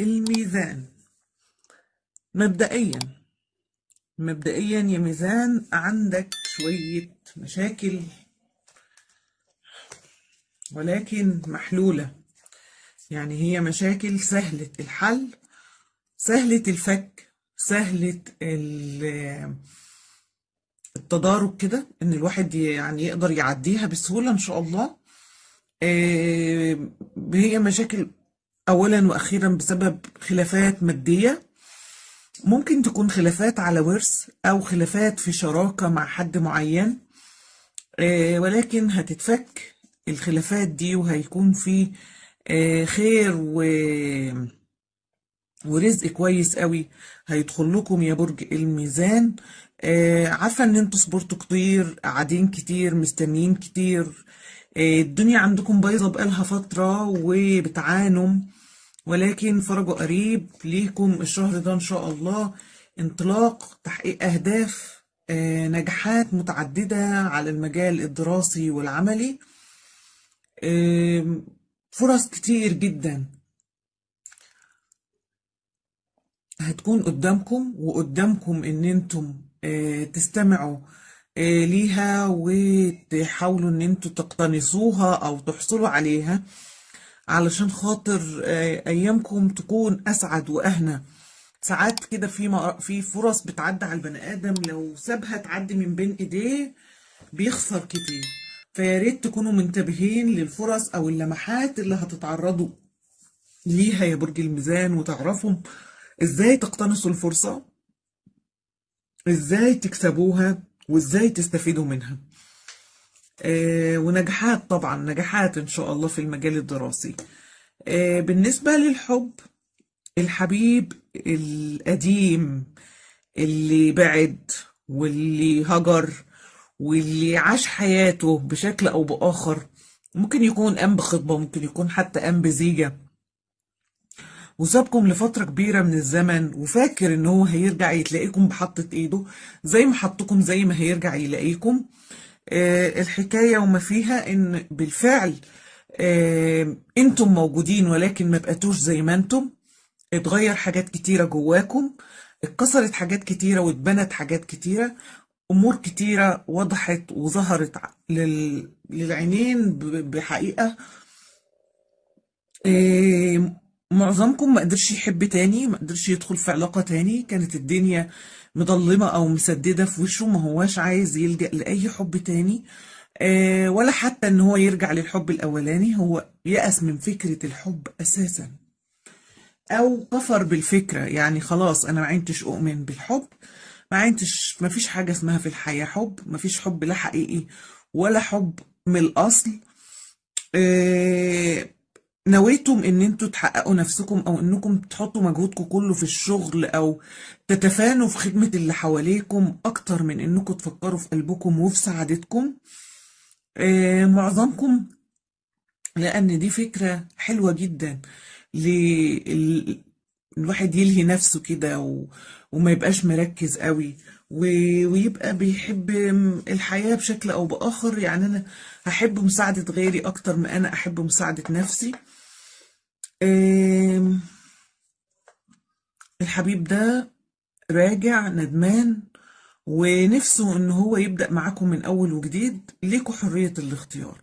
الميزان مبدئيا مبدئيا يا ميزان عندك شوية مشاكل ولكن محلولة يعني هي مشاكل سهلة الحل سهلة الفك سهلة التدارك كده ان الواحد يعني يقدر يعديها بسهولة ان شاء الله آه، هي مشاكل أولا وأخيرا بسبب خلافات مادية ممكن تكون خلافات على ورث أو خلافات في شراكة مع حد معين آه، ولكن هتتفك الخلافات دي وهيكون في آه، خير و ورزق كويس قوي هيدخل لكم يا برج الميزان آه، عارفه ان انتوا صبرتوا كتير قاعدين كتير مستنيين كتير الدنيا عندكم بايظه بقالها فتره وبتعانوا ولكن فرجوا قريب ليكم الشهر ده إن شاء الله انطلاق تحقيق أهداف آه، نجاحات متعددة على المجال الدراسي والعملي فرص كتير جدا هتكون قدامكم وقدامكم ان انتم آه، تستمعوا آه، ليها وتحاولوا ان انتم تقتنصوها او تحصلوا عليها علشان خاطر آه، ايامكم تكون اسعد واهنى ساعات كده في في فرص بتعدي على البني ادم لو سابها تعدي من بين ايديه بيخسر كتير فيا ريت تكونوا منتبهين للفرص او اللمحات اللي هتتعرضوا ليها يا برج الميزان وتعرفوا ازاي تقتنصوا الفرصه ازاي تكسبوها وازاي تستفيدوا منها آه، ونجاحات طبعا نجاحات إن شاء الله في المجال الدراسي آه، بالنسبة للحب الحبيب القديم اللي بعد واللي هجر واللي عاش حياته بشكل أو بآخر ممكن يكون قام بخطبة ممكن يكون حتى قام بزيجة وسابكم لفترة كبيرة من الزمن وفاكر إن هو هيرجع يتلاقيكم بحطة إيده زي ما حطكم زي ما هيرجع يلاقيكم آه، الحكاية وما فيها إن بالفعل آه، أنتم موجودين ولكن ما بقتوش زي ما أنتم اتغير حاجات كتيرة جواكم اتكسرت حاجات كتيرة واتبنت حاجات كتيرة أمور كتيرة وضحت وظهرت للعينين بحقيقة معظمكم ما قدرش يحب تاني ما قدرش يدخل في علاقة تاني كانت الدنيا مضلمة أو مسددة في وشه ما هواش عايز يلجأ لأي حب تاني آه، ولا حتى إن هو يرجع للحب الأولاني هو يأس من فكرة الحب أساسا أو كفر بالفكرة يعني خلاص أنا معنتش أؤمن بالحب ما عينتش ما فيش حاجة اسمها في الحياة حب ما فيش حب لا حقيقي ولا حب من الأصل آه نويتم ان انتوا تحققوا نفسكم او انكم تحطوا مجهودكم كله في الشغل او تتفانوا في خدمة اللي حواليكم اكتر من انكم تفكروا في قلبكم وفي سعادتكم آه معظمكم لان دي فكرة حلوة جدا لل... الواحد يلهي نفسه كده و... وما يبقاش مركز قوي و... ويبقى بيحب الحياة بشكل او باخر يعني انا هحب مساعدة غيري اكتر ما انا احب مساعدة نفسي آم الحبيب ده راجع ندمان ونفسه ان هو يبدأ معاكم من اول وجديد ليكوا حرية الاختيار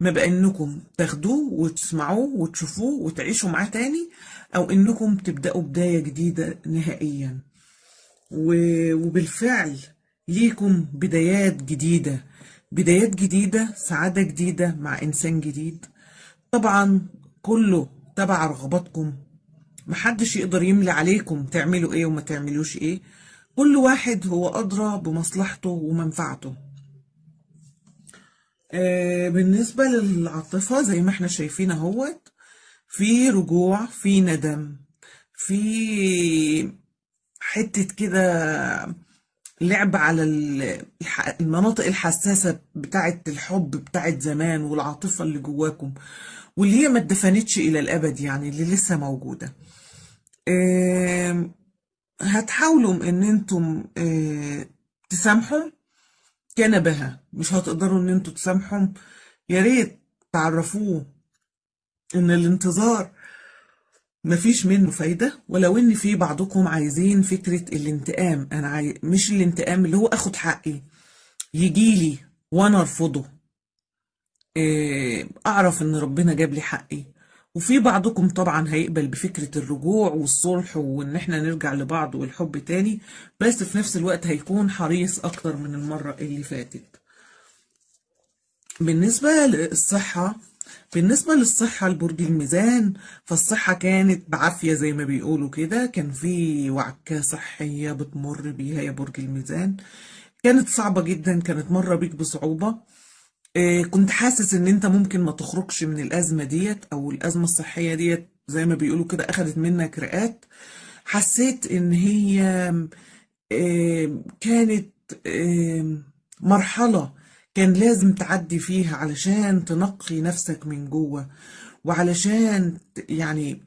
ما بقى انكم تاخدوه وتسمعوه وتشوفوه وتعيشوا معاه تاني او انكم تبدأوا بداية جديدة نهائيا وبالفعل ليكم بدايات جديدة بدايات جديدة سعادة جديدة مع انسان جديد طبعا كله تبع رغباتكم محدش يقدر يملي عليكم تعملوا ايه وما تعملوش ايه كل واحد هو أدرى بمصلحته ومنفعته آه، بالنسبة للعاطفة زي ما احنا شايفين اهوت في رجوع في ندم في حتة كده لعب على المناطق الحساسة بتاعة الحب بتاعة زمان والعاطفة اللي جواكم واللي هي ما اتدفنتش إلى الأبد يعني اللي لسه موجودة هتحاولوا إن أنتم آه، تسامحوا كان بها مش هتقدروا إن أنتم تسامحوا يا ريت تعرفوه إن الانتظار مفيش منه فايدة ولو ان في بعضكم عايزين فكرة الانتقام انا عاي... مش الانتقام اللي هو اخد حقي يجيلي وانا ارفضه آه، اعرف ان ربنا جاب لي حقي وفي بعضكم طبعا هيقبل بفكرة الرجوع والصلح وان احنا نرجع لبعض والحب تاني بس في نفس الوقت هيكون حريص اكتر من المرة اللي فاتت بالنسبة للصحة بالنسبة للصحة لبرج الميزان فالصحة كانت بعافية زي ما بيقولوا كده كان في وعكة صحية بتمر بيها يا برج الميزان كانت صعبة جدا كانت مرة بيك بصعوبة إيه، كنت حاسس ان انت ممكن ما تخرجش من الأزمة ديت او الأزمة الصحية ديت زي ما بيقولوا كده اخذت منك رئات حسيت ان هي إيه، كانت إيه، مرحلة كان لازم تعدي فيها علشان تنقي نفسك من جوه وعلشان يعني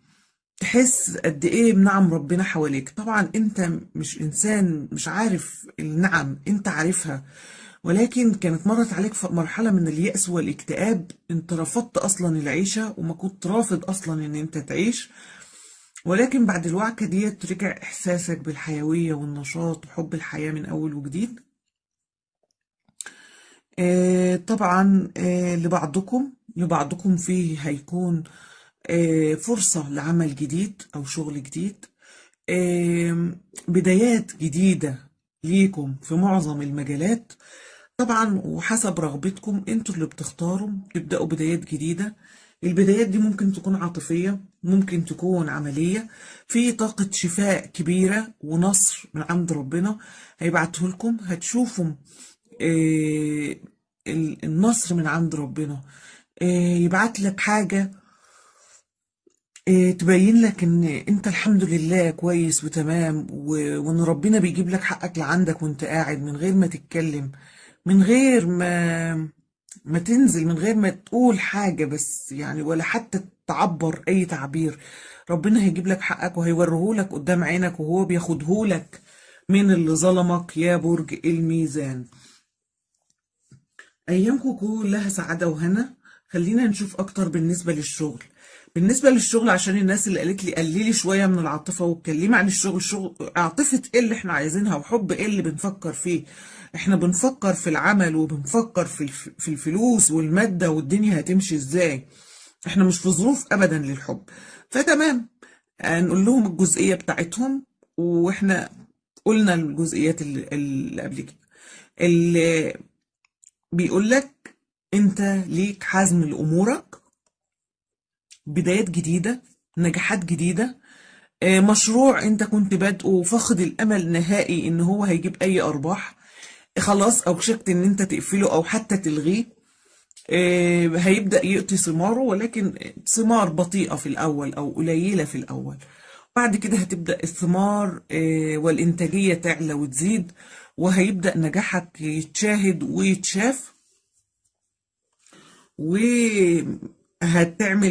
تحس قد ايه بنعم ربنا حواليك طبعا انت مش انسان مش عارف النعم انت عارفها ولكن كانت مرت عليك في مرحلة من اليأس والاكتئاب انت رفضت اصلا العيشة وما كنت رافض اصلا ان انت تعيش ولكن بعد الوعكة ديت رجع احساسك بالحيوية والنشاط وحب الحياة من اول وجديد آه، طبعا آه، لبعضكم لبعضكم فيه هيكون آه، فرصة لعمل جديد أو شغل جديد بدايات جديدة ليكم في معظم المجالات طبعا وحسب رغبتكم انتوا اللي بتختاروا تبدأوا بدايات جديدة البدايات دي ممكن تكون عاطفية ممكن تكون عملية في طاقة شفاء كبيرة ونصر من عند ربنا هيبعته لكم هتشوفوا آه، النصر من عند ربنا آه، يبعت لك حاجة آه، تبين لك ان انت الحمد لله كويس وتمام وان ربنا بيجيب لك حقك لعندك وانت قاعد من غير ما تتكلم من غير ما ما تنزل من غير ما تقول حاجة بس يعني ولا حتى تعبر اي تعبير ربنا هيجيب لك حقك وهيوريهولك قدام عينك وهو بياخدهولك من اللي ظلمك يا برج الميزان ايامكم كلها سعاده وهنا خلينا نشوف اكتر بالنسبه للشغل بالنسبه للشغل عشان الناس اللي قالت لي قللي شويه من العاطفه واتكلمي عن الشغل شغل عاطفه ايه اللي احنا عايزينها وحب ايه اللي بنفكر فيه احنا بنفكر في العمل وبنفكر في في الفلوس والماده والدنيا هتمشي ازاي احنا مش في ظروف ابدا للحب فتمام هنقول لهم الجزئيه بتاعتهم واحنا قلنا الجزئيات اللي قبل كده بيقول لك انت ليك حزم لامورك بدايات جديده نجاحات جديده آه، مشروع انت كنت بادئه وفاقد الامل نهائي ان هو هيجيب اي ارباح خلاص اوشكت ان انت تقفله او حتى تلغيه آه، هيبدا يقطي ثماره ولكن ثمار بطيئه في الاول او قليله في الاول بعد كده هتبدا الثمار آه، والانتاجيه تعلى وتزيد وهيبدأ نجاحك يتشاهد ويتشاف وهتعمل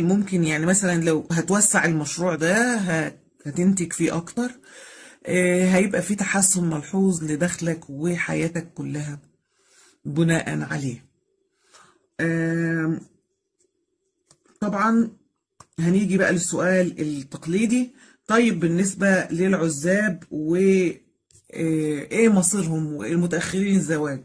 ممكن يعني مثلا لو هتوسع المشروع ده هتنتج فيه أكتر آه، هيبقى في تحسن ملحوظ لدخلك وحياتك كلها بناء عليه طبعا هنيجي بقى للسؤال التقليدي طيب بالنسبة للعزاب و آه، ايه مصيرهم المتاخرين الزواج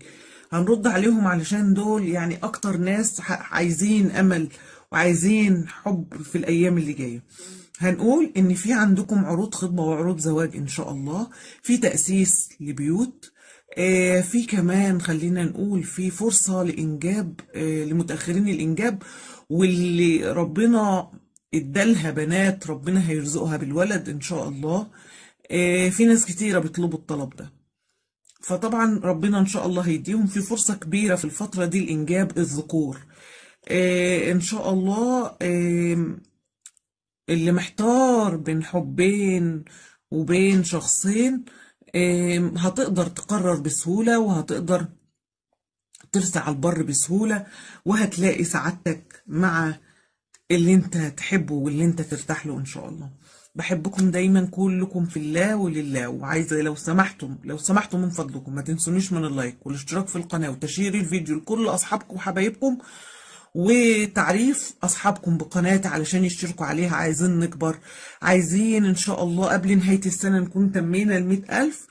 هنرد عليهم علشان دول يعني اكتر ناس عايزين امل وعايزين حب في الايام اللي جايه هنقول ان في عندكم عروض خطبه وعروض زواج ان شاء الله في تاسيس لبيوت آه، في كمان خلينا نقول في فرصه لانجاب آه، لمتاخرين الانجاب واللي ربنا ادالها بنات ربنا هيرزقها بالولد ان شاء الله إيه، في ناس كتيرة بيطلبوا الطلب ده فطبعا ربنا ان شاء الله هيديهم في فرصة كبيرة في الفترة دي لإنجاب الذكور إيه، ان شاء الله إيه، اللي محتار بين حبين وبين شخصين هتقدر تقرر بسهولة وهتقدر ترسع البر بسهولة وهتلاقي سعادتك مع اللي انت تحبه واللي انت ترتاح له ان شاء الله بحبكم دايما كلكم في الله ولله وعايزه لو سمحتم لو سمحتم من فضلكم ما تنسونيش من اللايك والاشتراك في القناه وتشير الفيديو لكل اصحابكم وحبايبكم وتعريف اصحابكم بقناتي علشان يشتركوا عليها عايزين نكبر عايزين ان شاء الله قبل نهايه السنه نكون تمينا ال 100000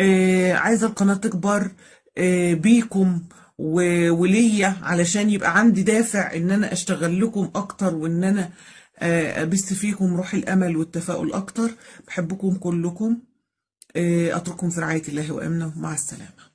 آه عايزه القناه تكبر آه بيكم وليا علشان يبقى عندي دافع ان انا اشتغل لكم اكتر وان انا آه، ابث فيكم روح الامل والتفاؤل اكتر بحبكم كلكم آه، اترككم في رعاية الله وامنه مع السلامة